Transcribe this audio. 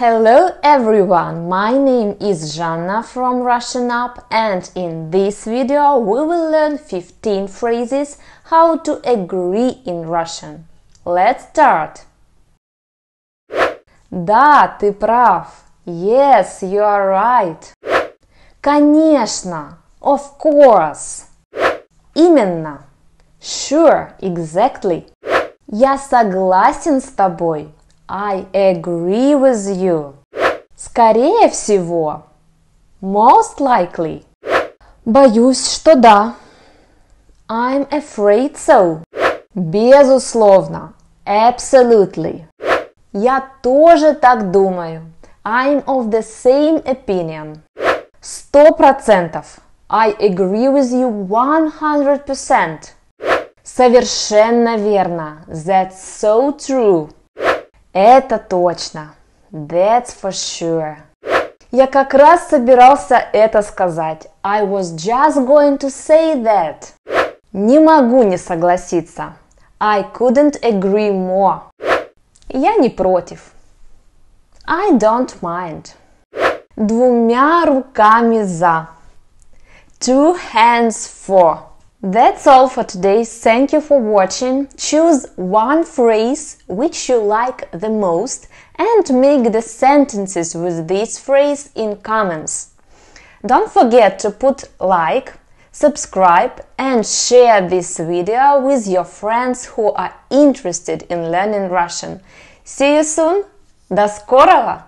Hello everyone, my name is Jana from Russian Up and in this video we will learn 15 phrases how to agree in Russian. Let's start! Да, ты прав. Yes, you are right. Конечно. Of course. Именно. Sure, exactly. Я согласен с тобой. I agree with you. Скорее всего. Most likely. Боюсь, что да. I'm afraid so. Безусловно. Absolutely. Я тоже так думаю. I'm of the same opinion. Сто процентов. I agree with you 100%. Совершенно верно. That's so true. Это точно. That's for sure. Я как раз собирался это сказать. I was just going to say that. Не могу не согласиться. I couldn't agree more. Я не против. I don't mind. Двумя руками за. Two hands for. That's all for today. Thank you for watching. Choose one phrase which you like the most and make the sentences with this phrase in comments. Don't forget to put like, subscribe and share this video with your friends who are interested in learning Russian. See you soon! До скорого!